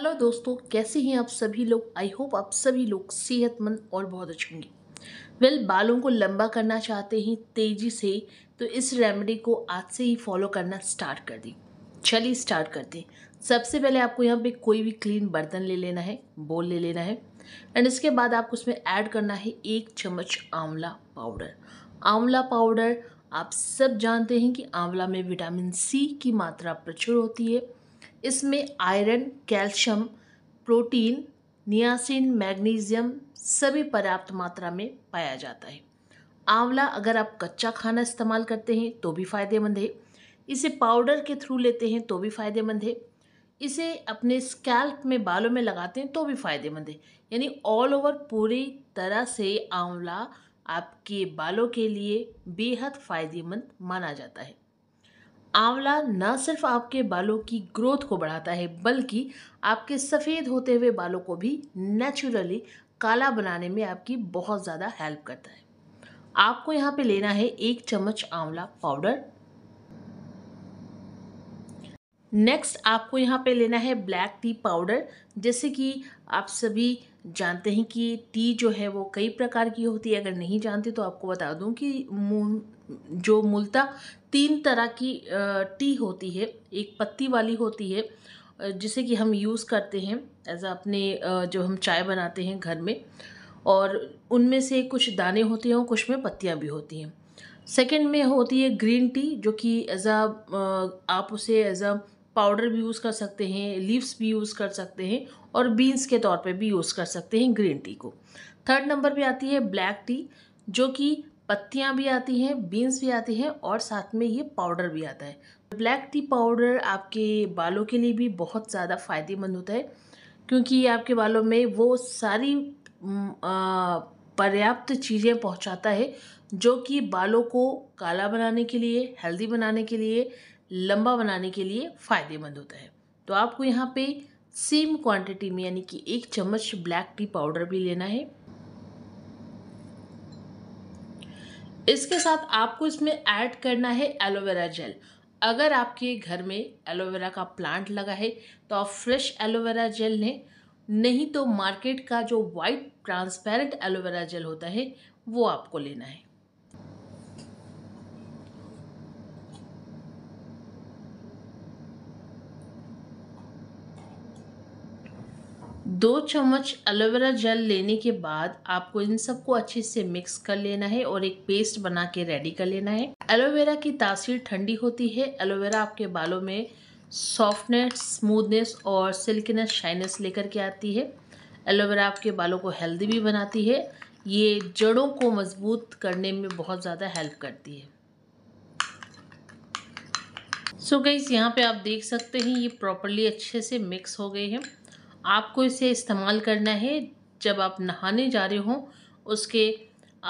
hello दोस्तों कैसे हैं आप सभी लोग आई होप आप सभी लोग सेहतमंद और बहुत अच्छे होंगे वेल बालों को लंबा करना चाहते हैं तेज़ी से तो इस रेमेडी को आज से ही फॉलो करना स्टार्ट कर दें चलिए स्टार्ट कर दें सबसे पहले आपको यहाँ पे कोई भी क्लीन बर्तन ले लेना है बोल ले लेना है एंड इसके बाद आपको उसमें ऐड करना है एक चम्मच आंवला पाउडर आंवला पाउडर आप सब जानते हैं कि आंवला में विटामिन सी की मात्रा प्रचुर होती है इसमें iron calcium protein niacin magnesium सभी पर्याप्त मात्रा में पाया जाता है आंवला अगर आप कच्चा खाना इस्तेमाल करते हैं तो भी फ़ायदेमंद है इसे पाउडर के थ्रू लेते हैं तो भी फ़ायदेमंद है इसे अपने स्कैल्प में बालों में लगाते हैं तो भी फ़ायदेमंद है यानी ऑल ओवर पूरी तरह से आंवला आपके बालों के लिए बेहद फ़ायदेमंद माना जाता है आंवला न सिर्फ आपके बालों की ग्रोथ को बढ़ाता है बल्कि आपके सफ़ेद होते हुए बालों को भी नेचुरली काला बनाने में आपकी बहुत ज़्यादा हेल्प करता है आपको यहाँ पे लेना है एक चम्मच आंवला पाउडर नेक्स्ट आपको यहाँ पे लेना है ब्लैक टी पाउडर जैसे कि आप सभी जानते हैं कि टी जो है वो कई प्रकार की होती है अगर नहीं जानते तो आपको बता दूं कि जो मूलता तीन तरह की टी होती है एक पत्ती वाली होती है जिसे कि हम यूज़ करते हैं एज अपने जो हम चाय बनाते हैं घर में और उनमें से कुछ दाने होते हैं और कुछ में पत्तियाँ भी होती हैं सेकेंड में होती है ग्रीन टी जो कि एज अ आप उसे एज अ पाउडर भी यूज़ कर सकते हैं लीव्स भी यूज़ कर सकते हैं और बीन्स के तौर पे भी यूज़ कर सकते हैं ग्रीन टी को थर्ड नंबर पे आती है ब्लैक टी जो कि पत्तियाँ भी आती हैं बीन्स भी आती हैं और साथ में ये पाउडर भी आता है ब्लैक टी पाउडर आपके बालों के लिए भी बहुत ज़्यादा फ़ायदेमंद होता है क्योंकि ये आपके बालों में वो सारी पर्याप्त चीज़ें पहुँचाता है जो कि बालों को काला बनाने के लिए हेल्दी बनाने के लिए लंबा बनाने के लिए फ़ायदेमंद होता है तो आपको यहाँ पे सेम क्वांटिटी में यानी कि एक चम्मच ब्लैक टी पाउडर भी लेना है इसके साथ आपको इसमें ऐड करना है एलोवेरा जेल अगर आपके घर में एलोवेरा का प्लांट लगा है तो आप फ्रेश एलोवेरा जेल लें नहीं तो मार्केट का जो वाइट ट्रांसपेरेंट एलोवेरा जेल होता है वो आपको लेना है दो चम्मच एलोवेरा जेल लेने के बाद आपको इन सबको अच्छे से मिक्स कर लेना है और एक पेस्ट बना के रेडी कर लेना है एलोवेरा की तासीर ठंडी होती है एलोवेरा आपके बालों में सॉफ्टनेस स्मूथनेस और सिल्कीनेस शाइनेस लेकर के आती है एलोवेरा आपके बालों को हेल्दी भी बनाती है ये जड़ों को मजबूत करने में बहुत ज़्यादा हेल्प करती है सो so गईस यहाँ पे आप देख सकते हैं ये प्रॉपरली अच्छे से मिक्स हो गए हैं आपको इसे इस्तेमाल करना है जब आप नहाने जा रहे हों उसके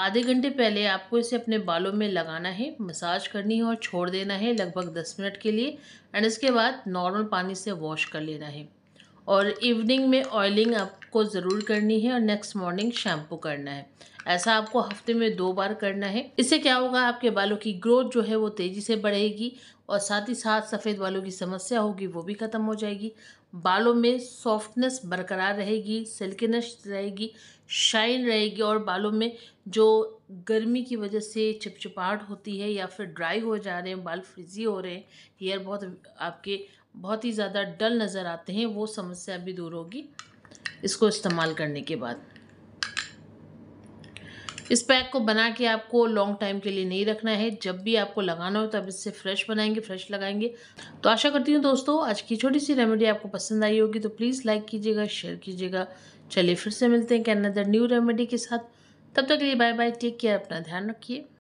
आधे घंटे पहले आपको इसे अपने बालों में लगाना है मसाज करनी है और छोड़ देना है लगभग दस मिनट के लिए एंड इसके बाद नॉर्मल पानी से वॉश कर लेना है और इवनिंग में ऑयलिंग आप को ज़रूर करनी है और नेक्स्ट मॉर्निंग शैम्पू करना है ऐसा आपको हफ्ते में दो बार करना है इससे क्या होगा आपके बालों की ग्रोथ जो है वो तेज़ी से बढ़ेगी और साथ ही साथ सफ़ेद बालों की समस्या होगी वो भी ख़त्म हो जाएगी बालों में सॉफ्टनेस बरकरार रहेगी सिल्किनेस रहेगी शाइन रहेगी और बालों में जो गर्मी की वजह से चिपचिपाहट होती है या फिर ड्राई हो जा रहे हैं बाल फ्रिजी हो रहे हैं हेयर बहुत आपके बहुत ही ज़्यादा डल नज़र आते हैं वो समस्या भी दूर होगी इसको इस्तेमाल करने के बाद इस पैक को बना के आपको लॉन्ग टाइम के लिए नहीं रखना है जब भी आपको लगाना हो तब इससे फ्रेश बनाएंगे फ्रेश लगाएंगे तो आशा करती हूँ दोस्तों आज की छोटी सी रेमेडी आपको पसंद आई होगी तो प्लीज़ लाइक कीजिएगा शेयर कीजिएगा चलिए फिर से मिलते हैं कैन अदर न्यू रेमेडी के साथ तब तक के लिए बाय बाय टेक केयर अपना ध्यान रखिए